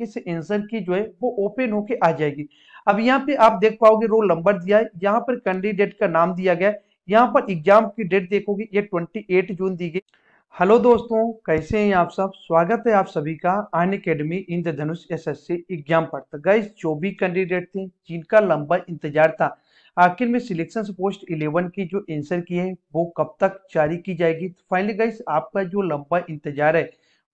तरीके से आंसर की जो है वो ओपन होके आ जाएगी अब यहाँ पे आप देख पाओगे रोल नंबर दिया है यहाँ पर कैंडिडेट का नाम दिया गया है यहाँ पर एग्जाम की डेट देखोगे ये 28 जून दी गई हेलो दोस्तों कैसे हैं आप सब स्वागत है आप सभी का आन academy Indradhanush S S C exam पर तो गए जो भी कैंडिडेट थे जिनका लंबा इंतजार था आखिर में सिलेक्शन पोस्ट 11 की जो आंसर की है वो कब तक जारी की जाएगी तो फाइनली गाइस आपका जो लंबा इंतजार है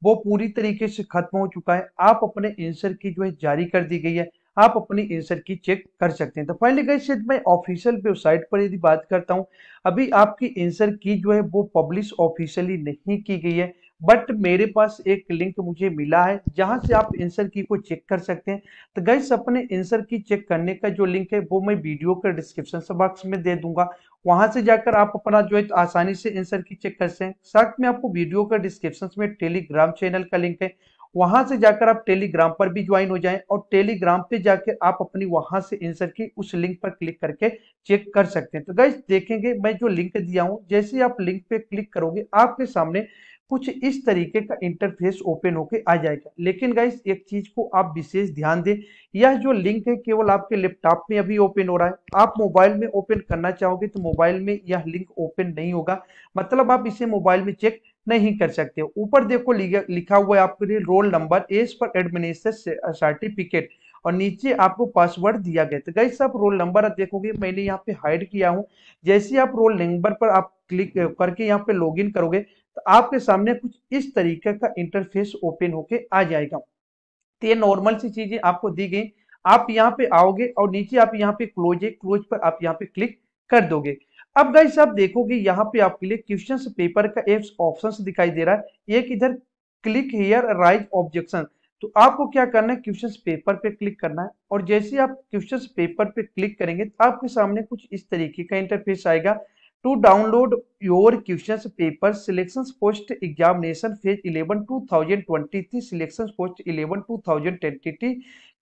वो पूरी तरीके से खत्म हो चुका है आप अपने आंसर की जो है जारी कर दी गई है आप अपनी आंसर की चेक कर सकते हैं तो फाइनली गई मैं ऑफिशियल वेबसाइट पर यदि बात करता हूँ अभी आपकी आंसर की जो है वो पब्लिश ऑफिशियली नहीं की गई है बट मेरे पास एक लिंक मुझे मिला है जहां से आप एंसर की को चेक कर सकते हैं तो गैस अपने एंसर की चेक करने का जो लिंक है वो मैं वीडियो के डिस्क्रिप्शन बॉक्स में दे दूंगा वहां से जाकर आप अपना जो है तो आसानी से एंसर की चेक कर सकते हैं साथ में आपको वीडियो का डिस्क्रिप्शन में टेलीग्राम चैनल का लिंक है वहां से जाकर आप टेलीग्राम पर भी ज्वाइन हो जाएं और टेलीग्राम पे जाकर आप अपनी वहां से आंसर की उस लिंक पर क्लिक करके चेक कर सकते हैं तो गाइज देखेंगे मैं जो लिंक दिया हूं जैसे आप लिंक पे क्लिक करोगे आपके सामने कुछ इस तरीके का इंटरफेस ओपन होके आ जाएगा लेकिन गाइस एक चीज को आप विशेष ध्यान दें यह जो लिंक है केवल आपके लैपटॉप में अभी ओपन हो रहा है आप मोबाइल में ओपन करना चाहोगे तो मोबाइल में यह लिंक ओपन नहीं होगा मतलब आप इसे मोबाइल में चेक नहीं कर सकते ऊपर देखो लिखा हुआ है आपके लिए रोल नंबर एस पर एडमिनिस्ट्रेशन सर्टिफिकेट और नीचे आपको पासवर्ड दिया गया तो गाइस आप रोल नंबर देखोगे मैंने यहाँ पे हाइड किया हूँ जैसे आप रोल नंबर पर आप क्लिक करके यहाँ पे लॉगिन करोगे तो आपके सामने कुछ इस तरीके का इंटरफेस ओपन होके आ जाएगा तो ये नॉर्मल सी चीजें आपको दी गई आप यहाँ पे आओगे और नीचे आप यहाँ पे क्लोज है क्लोज पर आप यहाँ पे क्लिक कर दोगे अब गाइस आप देखोगे यहाँ पे आपके लिए क्वेश्चन पेपर का एक ऑप्शन दिखाई दे रहा है एक इधर क्लिक हेयर राइज ऑब्जेक्शन तो आपको क्या करना है क्वेश्चन पेपर पे क्लिक करना है और जैसे आप क्वेश्चन पेपर पे क्लिक करेंगे तो आपके सामने कुछ इस तरीके का इंटरफेस आएगा to download your questions paper selections post examination phase 11 2023 selections post 11 2023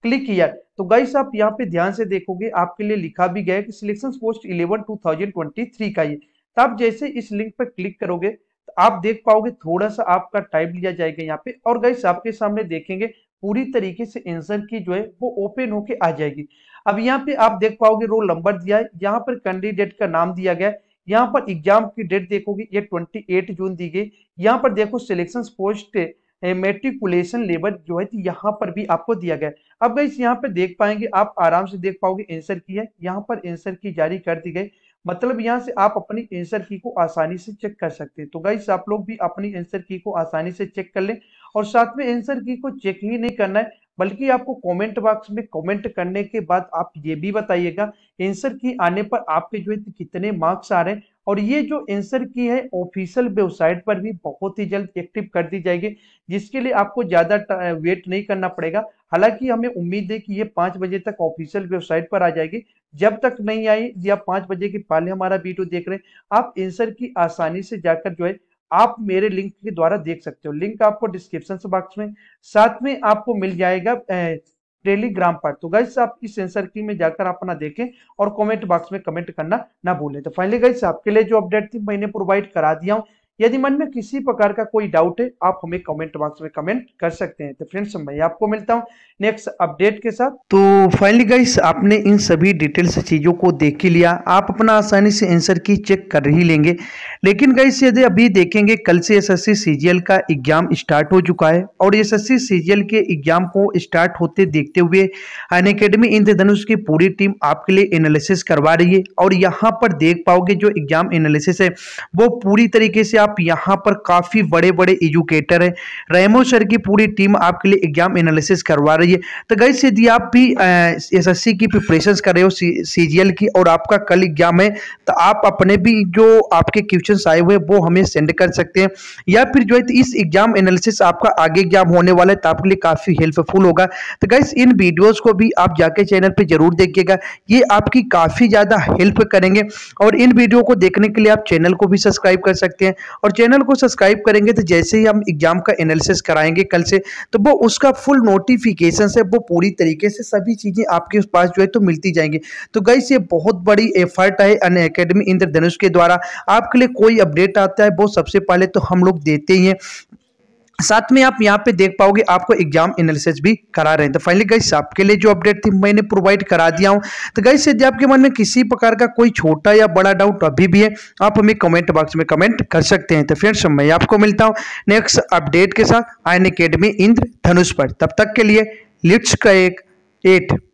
click किया तो गाइस आप यहाँ पे ध्यान से देखोगे आपके लिए लिखा भी गया है कि सिलेक्शन पोस्ट 11 2023 का ये तो आप जैसे इस लिंक पर क्लिक करोगे तो आप देख पाओगे थोड़ा सा आपका टाइम लिया जाएगा यहाँ पे और गाइस आपके सामने देखेंगे पूरी तरीके से आंसर की जो है वो ओपन होके आ जाएगी अब यहाँ पे आप देख पाओगे रोल नंबर दिया है यहाँ पर कैंडिडेट का नाम दिया गया है यहाँ पर एग्जाम की डेट देखोगे ये 28 जून दी गई यहाँ पर देखो सिलेक्शन पोस्ट मेट्रिकुलेशन लेवल जो है यहाँ पर भी आपको दिया गया अब गई यहाँ पर देख पाएंगे आप आराम से देख पाओगे एंसर की है यहाँ पर एंसर की जारी कर दी गई मतलब यहाँ से आप अपनी एंसर की को आसानी से चेक कर सकते हैं तो गाइस आप लोग भी अपनी एंसर की को आसानी से चेक कर लें और साथ में एंसर की को चेक ही नहीं करना है बल्कि आपको कमेंट बॉक्स में कमेंट करने के बाद आप ये भी बताइएगा आंसर की आने पर आपके जो है कितने मार्क्स आ रहे हैं और ये जो आंसर की है ऑफिशियल वेबसाइट पर भी बहुत ही जल्द एक्टिव कर दी जाएगी जिसके लिए आपको ज़्यादा वेट नहीं करना पड़ेगा हालांकि हमें उम्मीद है कि ये पांच बजे तक ऑफिशियल वेबसाइट पर आ जाएगी जब तक नहीं आई या पांच बजे के पहले हमारा वीडियो देख रहे हैं आप आंसर की आसानी से जाकर जो है आप मेरे लिंक के द्वारा देख सकते हो लिंक आपको डिस्क्रिप्शन बॉक्स में साथ में आपको मिल जाएगा टेलीग्राम पर तो गाइस आप इस सेंसर की में जाकर आप अपना देखें और कमेंट बॉक्स में कमेंट करना ना भूलें तो फाइनली गाइस आपके लिए जो अपडेट थी मैंने प्रोवाइड करा दिया हूं यदि मन में किसी प्रकार का कोई डाउट है आप हमें कमेंट बॉक्स में कमेंट कर सकते हैं तो फ्रेंड्स मैं आपको मिलता हूं नेक्स्ट अपडेट के साथ तो फाइनली गाइस आपने इन सभी डिटेल्स चीज़ों को देख ही लिया आप अपना आसानी से आंसर की चेक कर ही लेंगे लेकिन गाइस यदि अभी देखेंगे कल से एस एस का एग्जाम स्टार्ट हो चुका है और एस एस के एग्जाम को स्टार्ट होते देखते हुए अन अकेडमी इंद्रधनुष की पूरी टीम आपके लिए एनालिसिस करवा रही है और यहाँ पर देख पाओगे जो एग्जाम एनालिसिस है वो पूरी तरीके से आप यहाँ पर काफ़ी बड़े बड़े एजुकेटर हैं रेमो सर की पूरी टीम आपके लिए एग्जाम एनालिसिस करवा रही है तो गई यदि आप भी एस एस की प्रिपरेशन कर रहे हो सी जी की और आपका कल एग्जाम है तो आप अपने भी जो आपके क्वेश्चन आए हुए हैं वो हमें सेंड कर सकते हैं या फिर जो है तो इस एग्जाम एनालिसिस आपका आगे एग्जाम होने वाला है तो आपके लिए काफ़ी हेल्पफुल होगा तो गैस इन वीडियोज़ को भी आप जाके चैनल पर जरूर देखिएगा ये आपकी काफ़ी ज़्यादा हेल्प करेंगे और इन वीडियो को देखने के लिए आप चैनल को भी सब्सक्राइब कर सकते हैं और चैनल को सब्सक्राइब करेंगे तो जैसे ही हम एग्जाम का एनालिसिस कराएंगे कल से तो वो उसका फुल नोटिफिकेशन है वो पूरी तरीके से सभी चीज़ें आपके पास जो है तो मिलती जाएंगी तो गई ये बहुत बड़ी एफर्ट है अन अकेडमी इंद्रधनुष के द्वारा आपके लिए कोई अपडेट आता है वो सबसे पहले तो हम लोग देते ही हैं साथ में आप यहाँ पे देख पाओगे आपको एग्जाम एनालिसिस भी करा रहे हैं तो फाइनली गाइस आपके लिए जो अपडेट थी मैंने प्रोवाइड करा दिया हूँ तो गाइस यदि आपके मन में किसी प्रकार का कोई छोटा या बड़ा डाउट अभी भी है आप हमें कमेंट बॉक्स में कमेंट कर सकते हैं तो से मैं आपको मिलता हूँ नेक्स्ट अपडेट के साथ आयन अकेडमी इंद्र धनुष पर तब तक के लिए लिट्स का एक एट